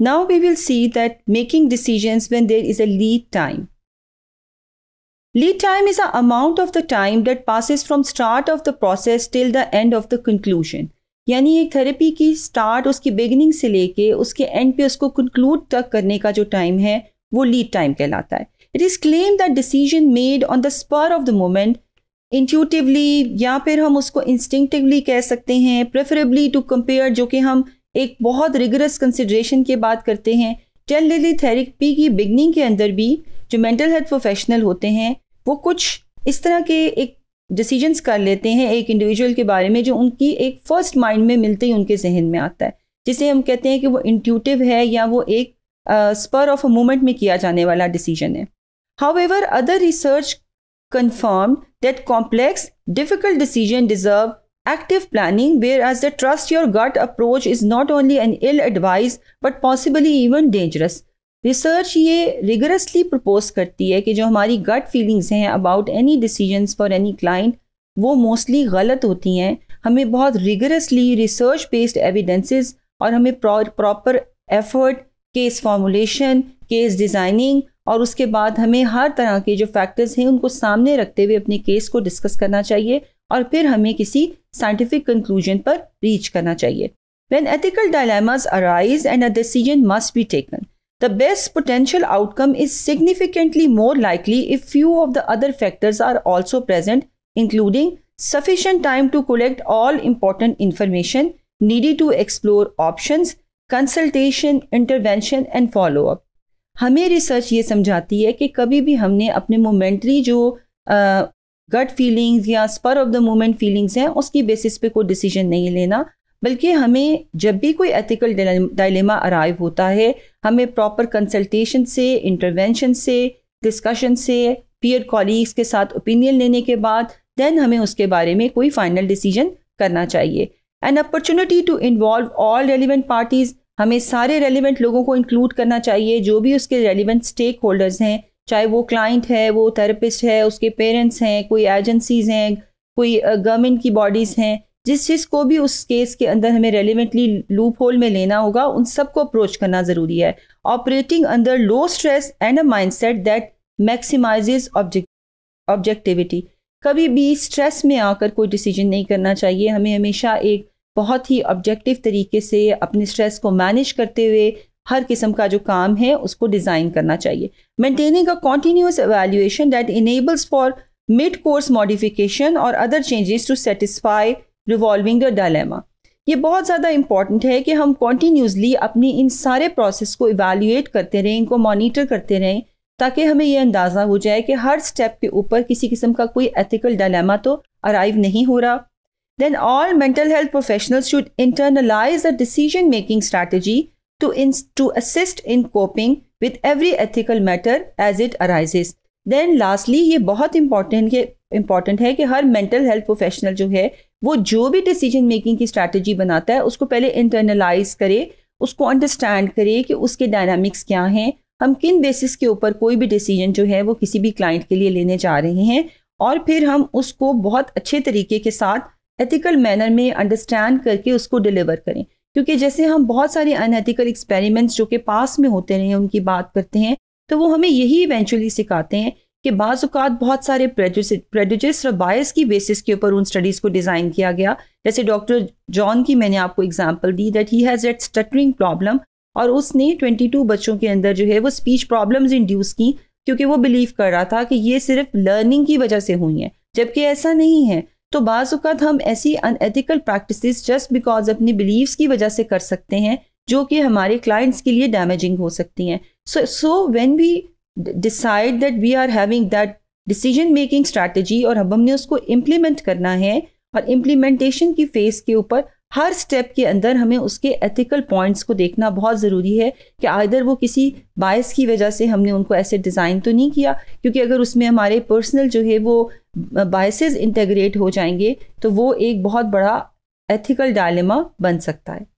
Now we will see that making decisions when there is a lead time. Lead time is the amount of the time that passes from start of the process till the end of the conclusion. यानी एक therapy की start उसकी beginning से लेके उसके and पे उसको conclude तक करने का जो टाइम है वो लीड टाइम कहलाता है it is claim that decision made on the spur of the moment intuitively या फिर हम उसको इंस्टिंक्टिवली कह सकते हैं प्रेफरेबली टू कंपेयर जो कि हम एक बहुत रिगरस कंसिड्रेशन के बात करते हैं लिली थेरेपी की बिगनिंग के अंदर भी जो मेंटल हेल्थ प्रोफेशनल होते हैं वो कुछ इस तरह के एक डिसीजंस कर लेते हैं एक इंडिविजुअल के बारे में जो उनकी एक फ़र्स्ट माइंड में मिलते ही उनके जहन में आता है जिसे हम कहते हैं कि वो इंट्यूटिव है या वो एक स्पर ऑफ अ मोमेंट में किया जाने वाला डिसीजन है however other research confirm that complex difficult decision deserve Active planning, whereas the trust your gut approach is not only an ill advised but possibly even dangerous. Research ये rigorously propose करती है कि जो हमारी gut feelings हैं about any decisions for any client वो mostly गलत होती हैं हमें बहुत रिगरसली रिसर्च बेस्ड एविडेंसेस और हमें proper effort case formulation case designing और उसके बाद हमें हर तरह के जो फैक्टर्स हैं उनको सामने रखते हुए अपने केस को डिस्कस करना चाहिए और फिर हमें किसी साइंटिफिक कंक्लूजन पर रीच करना चाहिए when ethical dilemmas arise and a decision must be taken the best potential outcome is significantly more likely if few of the other factors are also present including sufficient time to collect all important information needed to explore option consultation intervention and follow up हमें research ये समझाती है कि कभी भी हमने अपने momentary जो गट फीलिंग्स या spur of the moment feelings हैं उसकी बेसिस पे कोई डिसीजन नहीं लेना बल्कि हमें जब भी कोई एथिकल डायलेमा अराइव होता है हमें प्रॉपर कंसल्टेशन से इंटरवेंशन से डिस्कशन से पीयर कॉलीग्स के साथ ओपिनियन लेने के बाद देन हमें उसके बारे में कोई फाइनल डिसीजन करना चाहिए an opportunity to involve all relevant parties हमें सारे रेलिवेंट लोगों को इंक्लूड करना चाहिए जो भी उसके रेलिवेंट स्टेक होल्डर्स हैं चाहे वो क्लाइंट है वो थेरेपिस्ट है उसके पेरेंट्स हैं कोई एजेंसीज हैं कोई गवर्नमेंट की बॉडीज़ हैं जिस चीज़ को भी उस केस के अंदर हमें रेलिवेंटली लूप होल में लेना होगा उन सबको अप्रोच करना ज़रूरी है operating under low stress and a set that maximises objectivity कभी भी स्ट्रेस में आकर कोई डिसीजन नहीं करना चाहिए हमें हमेशा एक बहुत ही ऑब्जेक्टिव तरीके से अपने स्ट्रेस को मैनेज करते हुए हर किस्म का जो काम है उसको डिज़ाइन करना चाहिए maintaining a continuous evaluation that enables for mid course modification और other changes to satisfy revolving the dilemma ये बहुत ज़्यादा इंपॉर्टेंट है कि हम कॉन्टीन्यूसली अपनी इन सारे प्रोसेस को इवेल्यूएट करते रहें इनको मॉनिटर करते रहें ताकि हमें यह अंदाज़ा हो जाए कि हर स्टेप के ऊपर किसी किस्म का कोई एथिकल डायलेमा तो अराइव नहीं हो रहा then all mental health professionals should internalise a decision making strategy to, in, to assist in coping with every ethical matter as it arises. Then lastly ये बहुत इंपॉर्टेंट है इम्पॉर्टेंट है कि हर mental health professional जो है वो जो भी डिसीजन मेकिंग की स्ट्रैटेजी बनाता है उसको पहले इंटरनलाइज करे उसको अंडरस्टैंड करे कि उसके डायनामिक्स क्या हैं हम किन बेसिस के ऊपर कोई भी डिसीजन जो है वो किसी भी क्लाइंट के लिए लेने जा रहे हैं और फिर हम उसको बहुत अच्छे तरीके के साथ एथिकल मैनर में अंडरस्टैंड करके उसको डिलीवर करें क्योंकि जैसे हम बहुत सारे अनएथिकल एक्सपेरिमेंट्स जो कि पास में होते रहे उनकी बात करते हैं तो वो हमें यही इवेंचुअली सिखाते हैं कि बाज़ात बहुत सारे प्रेजुजिस और बायस की बेसिस के ऊपर उन स्टडीज़ को डिज़ाइन किया गया जैसे डॉक्टर जॉन की मैंने आपको एग्जाम्पल दी that he has a stuttering problem और उसने 22 बच्चों के अंदर जो है वो स्पीच प्रॉब्लम्स इंड्यूस की क्योंकि वो बिलीव कर रहा था कि ये सिर्फ लर्निंग की वजह से हुई हैं जबकि ऐसा नहीं है तो बाज़ात हम ऐसी अनएथिकल प्रैक्टिस जस्ट बिकॉज अपनी बिलीव्स की वजह से कर सकते हैं जो कि हमारे क्लाइंट्स के लिए डैमेजिंग हो सकती हैं so so when we decide that we are having that decision making strategy और हम हमने उसको इम्प्लीमेंट करना है और इम्प्लीमेंटेशन की फेज़ के ऊपर हर स्टेप के अंदर हमें उसके एथिकल पॉइंट्स को देखना बहुत ज़रूरी है कि आइधर वो किसी बायस की वजह से हमने उनको ऐसे डिज़ाइन तो नहीं किया क्योंकि अगर उसमें हमारे पर्सनल जो है वो बायसेस इंटेग्रेट हो जाएंगे तो वो एक बहुत बड़ा एथिकल डायलेमा बन सकता है